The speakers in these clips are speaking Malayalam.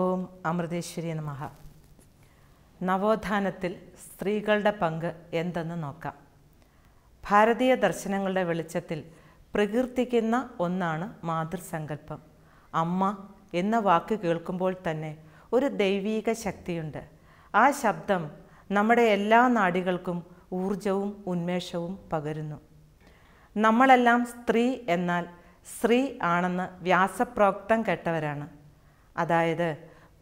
ഓം അമൃതേശ്വരി നമഹ നവോത്ഥാനത്തിൽ സ്ത്രീകളുടെ പങ്ക് എന്തെന്ന് നോക്കാം ഭാരതീയ ദർശനങ്ങളുടെ വെളിച്ചത്തിൽ പ്രകീർത്തിക്കുന്ന ഒന്നാണ് മാതൃസങ്കല്പം അമ്മ എന്ന വാക്ക് കേൾക്കുമ്പോൾ തന്നെ ഒരു ദൈവീക ശക്തിയുണ്ട് ആ ശബ്ദം നമ്മുടെ എല്ലാ നാടികൾക്കും ഊർജവും ഉന്മേഷവും പകരുന്നു നമ്മളെല്ലാം സ്ത്രീ എന്നാൽ സ്ത്രീ ആണെന്ന് വ്യാസപ്രോക്തം കേട്ടവരാണ് അതായത്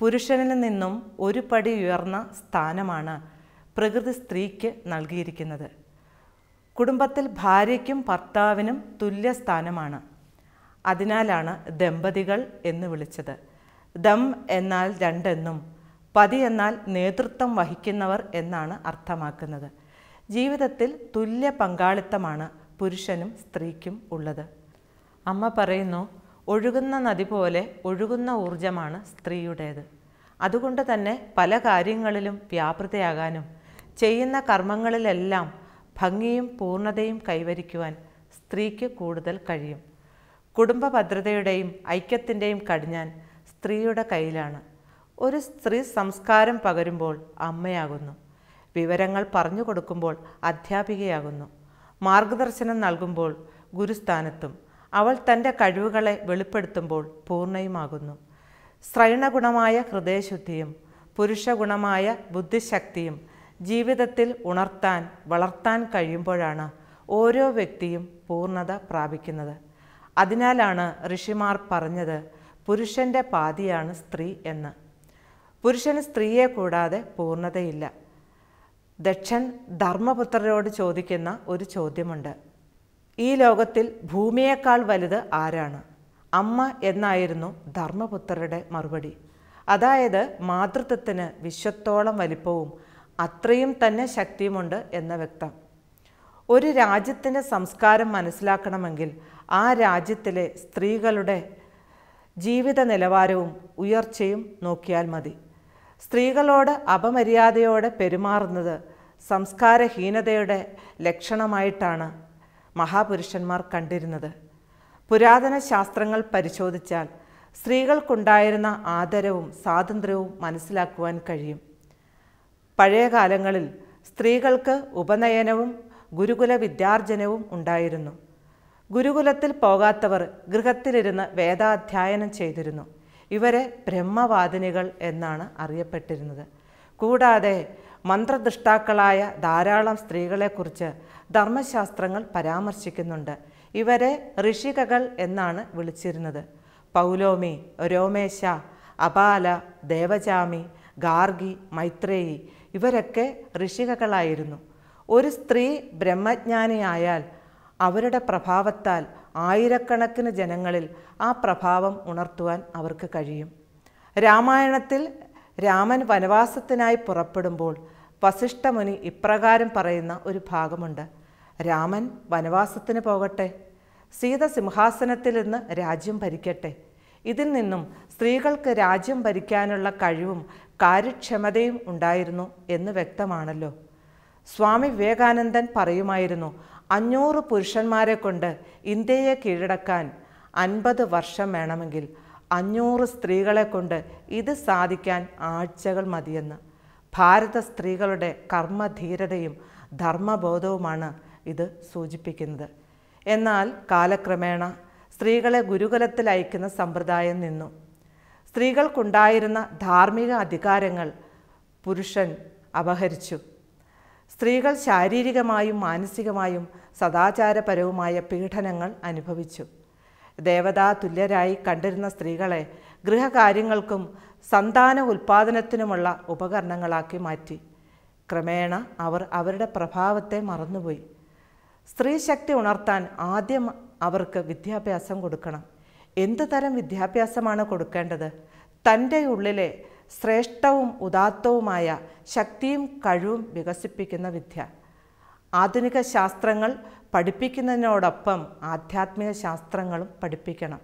പുരുഷനിൽ നിന്നും ഒരു പടി ഉയർന്ന സ്ഥാനമാണ് പ്രകൃതി സ്ത്രീക്ക് നൽകിയിരിക്കുന്നത് കുടുംബത്തിൽ ഭാര്യയ്ക്കും ഭർത്താവിനും തുല്യ സ്ഥാനമാണ് അതിനാലാണ് ദമ്പതികൾ എന്ന് വിളിച്ചത് ദം എന്നാൽ രണ്ടെന്നും പതി എന്നാൽ നേതൃത്വം വഹിക്കുന്നവർ എന്നാണ് അർത്ഥമാക്കുന്നത് ജീവിതത്തിൽ തുല്യ പങ്കാളിത്തമാണ് പുരുഷനും സ്ത്രീക്കും ഉള്ളത് അമ്മ പറയുന്നു ഒഴുകുന്ന നദി പോലെ ഒഴുകുന്ന ഊർജമാണ് സ്ത്രീയുടേത് അതുകൊണ്ട് തന്നെ പല കാര്യങ്ങളിലും വ്യാപൃതയാകാനും ചെയ്യുന്ന കർമ്മങ്ങളിലെല്ലാം ഭംഗിയും പൂർണ്ണതയും കൈവരിക്കുവാൻ സ്ത്രീക്ക് കൂടുതൽ കഴിയും കുടുംബ ഭദ്രതയുടെയും ഐക്യത്തിൻ്റെയും കടിഞ്ഞാൻ സ്ത്രീയുടെ കയ്യിലാണ് ഒരു സ്ത്രീ സംസ്കാരം പകരുമ്പോൾ അമ്മയാകുന്നു വിവരങ്ങൾ പറഞ്ഞു കൊടുക്കുമ്പോൾ അധ്യാപികയാകുന്നു മാർഗദർശനം നൽകുമ്പോൾ ഗുരുസ്ഥാനത്തും അവൾ തൻ്റെ കഴിവുകളെ വെളിപ്പെടുത്തുമ്പോൾ പൂർണ്ണയുമാകുന്നു ശ്രൈണഗുണമായ ഹൃദയശുദ്ധിയും പുരുഷഗുണമായ ബുദ്ധിശക്തിയും ജീവിതത്തിൽ ഉണർത്താൻ വളർത്താൻ കഴിയുമ്പോഴാണ് ഓരോ വ്യക്തിയും പൂർണ്ണത പ്രാപിക്കുന്നത് അതിനാലാണ് ഋഷിമാർ പറഞ്ഞത് പുരുഷൻ്റെ പാതിയാണ് സ്ത്രീ എന്ന് പുരുഷന് സ്ത്രീയെ കൂടാതെ പൂർണ്ണതയില്ല ദക്ഷൻ ധർമ്മപുത്രരോട് ചോദിക്കുന്ന ഒരു ചോദ്യമുണ്ട് ഈ ലോകത്തിൽ ഭൂമിയേക്കാൾ വലുത് ആരാണ് അമ്മ എന്നായിരുന്നു ധർമ്മപുത്രരുടെ മറുപടി അതായത് മാതൃത്വത്തിന് വിശ്വത്തോളം വലിപ്പവും അത്രയും തന്നെ ശക്തിയുമുണ്ട് എന്ന വ്യക്തം ഒരു രാജ്യത്തിൻ്റെ സംസ്കാരം മനസ്സിലാക്കണമെങ്കിൽ ആ രാജ്യത്തിലെ സ്ത്രീകളുടെ ജീവിത നിലവാരവും ഉയർച്ചയും നോക്കിയാൽ മതി സ്ത്രീകളോട് അപമര്യാദയോടെ പെരുമാറുന്നത് സംസ്കാരഹീനതയുടെ ലക്ഷണമായിട്ടാണ് മഹാപുരുഷന്മാർ കണ്ടിരുന്നത് പുരാതന ശാസ്ത്രങ്ങൾ പരിശോധിച്ചാൽ സ്ത്രീകൾക്കുണ്ടായിരുന്ന ആദരവും സ്വാതന്ത്ര്യവും മനസ്സിലാക്കുവാൻ കഴിയും പഴയ കാലങ്ങളിൽ സ്ത്രീകൾക്ക് ഉപനയനവും ഗുരുകുല വിദ്യാർജനവും ഉണ്ടായിരുന്നു ഗുരുകുലത്തിൽ പോകാത്തവർ ഗൃഹത്തിലിരുന്ന് വേദാധ്യയനം ചെയ്തിരുന്നു ഇവരെ ബ്രഹ്മവാദിനികൾ എന്നാണ് അറിയപ്പെട്ടിരുന്നത് കൂടാതെ മന്ത്രദൃഷ്ടാക്കളായ ധാരാളം സ്ത്രീകളെക്കുറിച്ച് ധർമ്മശാസ്ത്രങ്ങൾ പരാമർശിക്കുന്നുണ്ട് ഇവരെ ഋഷികകൾ എന്നാണ് വിളിച്ചിരുന്നത് പൗലോമി രോമേശ അപാല ദേവജാമി ഗാർഗി മൈത്രേയി ഇവരൊക്കെ ഋഷികകളായിരുന്നു ഒരു സ്ത്രീ ബ്രഹ്മജ്ഞാനിയായാൽ അവരുടെ പ്രഭാവത്താൽ ആയിരക്കണക്കിന് ജനങ്ങളിൽ ആ പ്രഭാവം ഉണർത്തുവാൻ അവർക്ക് കഴിയും രാമായണത്തിൽ രാമൻ വനവാസത്തിനായി പുറപ്പെടുമ്പോൾ വസിഷ്ഠമുനി ഇപ്രകാരം പറയുന്ന ഒരു ഭാഗമുണ്ട് രാമൻ വനവാസത്തിന് പോകട്ടെ സീത സിംഹാസനത്തിൽ നിന്ന് രാജ്യം ഭരിക്കട്ടെ ഇതിൽ നിന്നും സ്ത്രീകൾക്ക് രാജ്യം ഭരിക്കാനുള്ള കഴിവും കാര്യക്ഷമതയും ഉണ്ടായിരുന്നു എന്ന് വ്യക്തമാണല്ലോ സ്വാമി വിവേകാനന്ദൻ പറയുമായിരുന്നു അഞ്ഞൂറ് പുരുഷന്മാരെ കൊണ്ട് ഇന്ത്യയെ കീഴടക്കാൻ അൻപത് വർഷം വേണമെങ്കിൽ അഞ്ഞൂറ് സ്ത്രീകളെ കൊണ്ട് ഇത് സാധിക്കാൻ ആഴ്ചകൾ മതിയെന്ന് ഭാരത സ്ത്രീകളുടെ കർമ്മധീരതയും ധർമ്മബോധവുമാണ് ഇത് സൂചിപ്പിക്കുന്നത് എന്നാൽ കാലക്രമേണ സ്ത്രീകളെ ഗുരുകുലത്തിൽ അയക്കുന്ന സമ്പ്രദായം നിന്നു സ്ത്രീകൾക്കുണ്ടായിരുന്ന ധാർമ്മിക അധികാരങ്ങൾ പുരുഷൻ അപഹരിച്ചു സ്ത്രീകൾ ശാരീരികമായും മാനസികമായും സദാചാരപരവുമായ പീഡനങ്ങൾ അനുഭവിച്ചു ദേവതാ തുല്യരായി കണ്ടിരുന്ന സ്ത്രീകളെ ഗൃഹകാര്യങ്ങൾക്കും സന്താന ഉൽപ്പാദനത്തിനുമുള്ള ഉപകരണങ്ങളാക്കി മാറ്റി ക്രമേണ അവർ അവരുടെ പ്രഭാവത്തെ മറന്നുപോയി സ്ത്രീ ശക്തി ഉണർത്താൻ ആദ്യം അവർക്ക് വിദ്യാഭ്യാസം കൊടുക്കണം എന്തു തരം വിദ്യാഭ്യാസമാണ് കൊടുക്കേണ്ടത് തൻ്റെ ഉള്ളിലെ ശ്രേഷ്ഠവും ഉദാത്തവുമായ ശക്തിയും കഴിവും വികസിപ്പിക്കുന്ന വിദ്യ ആധുനിക ശാസ്ത്രങ്ങൾ പഠിപ്പിക്കുന്നതിനോടൊപ്പം ആധ്യാത്മിക ശാസ്ത്രങ്ങളും പഠിപ്പിക്കണം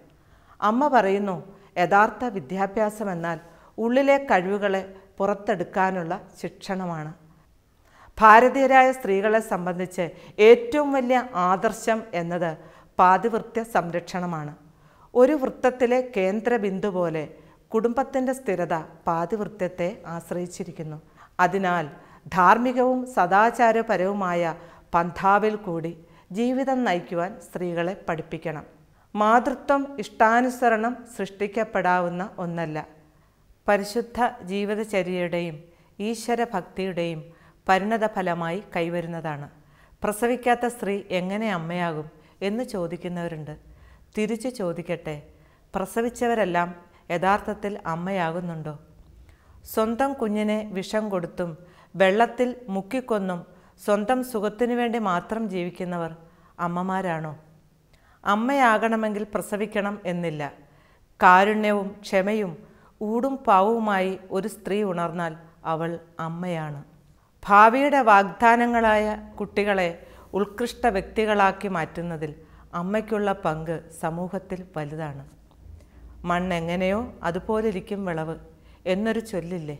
അമ്മ പറയുന്നു യഥാർത്ഥ വിദ്യാഭ്യാസം എന്നാൽ ഉള്ളിലെ കഴിവുകളെ പുറത്തെടുക്കാനുള്ള ശിക്ഷണമാണ് ഭാരതീയരായ സ്ത്രീകളെ സംബന്ധിച്ച് ഏറ്റവും വലിയ ആദർശം എന്നത് പാതിവൃത്യ സംരക്ഷണമാണ് ഒരു വൃത്തത്തിലെ കേന്ദ്രബിന്ദു പോലെ കുടുംബത്തിൻ്റെ സ്ഥിരത പാതിവൃത്യത്തെ ആശ്രയിച്ചിരിക്കുന്നു അതിനാൽ ധാർമ്മികവും സദാചാരപരവുമായ പന്ഥാവിൽ കൂടി ജീവിതം നയിക്കുവാൻ സ്ത്രീകളെ പഠിപ്പിക്കണം മാതൃത്വം ഇഷ്ടാനുസരണം സൃഷ്ടിക്കപ്പെടാവുന്ന ഒന്നല്ല പരിശുദ്ധ ജീവിതചര്യയുടെയും ഈശ്വരഭക്തിയുടെയും പരിണതഫലമായി കൈവരുന്നതാണ് പ്രസവിക്കാത്ത സ്ത്രീ എങ്ങനെ അമ്മയാകും എന്ന് ചോദിക്കുന്നവരുണ്ട് തിരിച്ചു ചോദിക്കട്ടെ പ്രസവിച്ചവരെല്ലാം യഥാർത്ഥത്തിൽ അമ്മയാകുന്നുണ്ടോ സ്വന്തം കുഞ്ഞിനെ വിഷം കൊടുത്തും വെള്ളത്തിൽ മുക്കിക്കൊന്നും സ്വന്തം സുഖത്തിനു വേണ്ടി മാത്രം ജീവിക്കുന്നവർ അമ്മമാരാണോ അമ്മയാകണമെങ്കിൽ പ്രസവിക്കണം എന്നില്ല കാരുണ്യവും ക്ഷമയും ഊടും പാവുമായി ഒരു സ്ത്രീ ഉണർന്നാൽ അവൾ അമ്മയാണ് ഭാവിയുടെ വാഗ്ദാനങ്ങളായ കുട്ടികളെ ഉത്കൃഷ്ട വ്യക്തികളാക്കി മാറ്റുന്നതിൽ അമ്മയ്ക്കുള്ള പങ്ക് സമൂഹത്തിൽ വലുതാണ് മണ്ണെങ്ങനെയോ ഇരിക്കും വിളവ് എന്നൊരു ചൊല്ലില്ലേ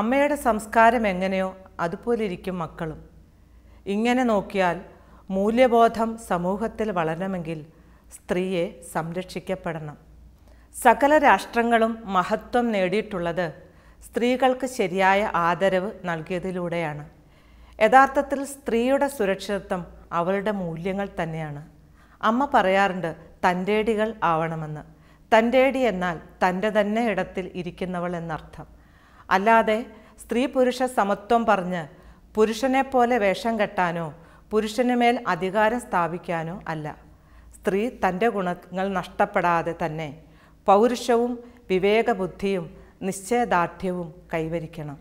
അമ്മയുടെ സംസ്കാരം എങ്ങനെയോ അതുപോലെ ഇരിക്കും മക്കളും ഇങ്ങനെ നോക്കിയാൽ മൂല്യബോധം സമൂഹത്തിൽ വളരണമെങ്കിൽ സ്ത്രീയെ സംരക്ഷിക്കപ്പെടണം സകല രാഷ്ട്രങ്ങളും മഹത്വം നേടിയിട്ടുള്ളത് സ്ത്രീകൾക്ക് ശരിയായ ആദരവ് നൽകിയതിലൂടെയാണ് യഥാർത്ഥത്തിൽ സ്ത്രീയുടെ സുരക്ഷിതത്വം അവളുടെ മൂല്യങ്ങൾ തന്നെയാണ് അമ്മ പറയാറുണ്ട് തൻ്റെടികൾ ആവണമെന്ന് തൻ്റെടി എന്നാൽ തൻ്റെ തന്നെ ഇടത്തിൽ ഇരിക്കുന്നവൾ എന്നർത്ഥം അല്ലാതെ സ്ത്രീ പുരുഷ സമത്വം പറഞ്ഞ് പുരുഷനെ പോലെ വേഷം കെട്ടാനോ പുരുഷനുമേൽ അധികാരം സ്ഥാപിക്കാനോ അല്ല സ്ത്രീ തൻ്റെ ഗുണങ്ങൾ നഷ്ടപ്പെടാതെ തന്നെ പൗരുഷവും വിവേകബുദ്ധിയും നിശ്ചയദാർഢ്യവും കൈവരിക്കണം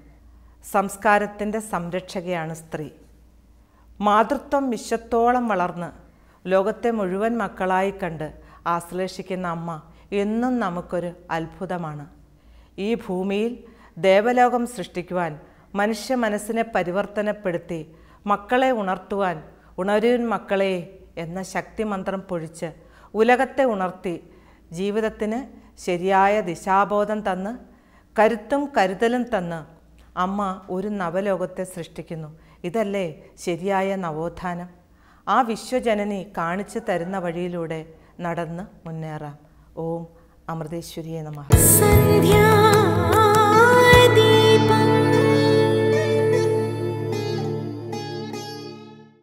സംസ്കാരത്തിൻ്റെ സംരക്ഷകയാണ് സ്ത്രീ മാതൃത്വം വിശ്വത്തോളം വളർന്ന് ലോകത്തെ മുഴുവൻ മക്കളായി കണ്ട് ആശ്ലേഷിക്കുന്ന അമ്മ എന്നും നമുക്കൊരു അത്ഭുതമാണ് ഈ ഭൂമിയിൽ ദേവലോകം സൃഷ്ടിക്കുവാൻ മനുഷ്യ മനസ്സിനെ പരിവർത്തനപ്പെടുത്തി മക്കളെ ഉണർത്തുവാൻ ഉണരൂൻ മക്കളെ എന്ന ശക്തിമന്ത്രം പൊഴിച്ച് ഉലകത്തെ ഉണർത്തി ജീവിതത്തിന് ശരിയായ ദിശാബോധം തന്ന് കരുത്തും കരുതലും തന്ന് അമ്മ ഒരു നവലോകത്തെ സൃഷ്ടിക്കുന്നു ഇതല്ലേ ശരിയായ നവോത്ഥാനം ആ വിശ്വജനനി കാണിച്ചു തരുന്ന വഴിയിലൂടെ നടന്ന് മുന്നേറാം ഓം അമൃതേശ്വരിയെ സന്ധ്യാ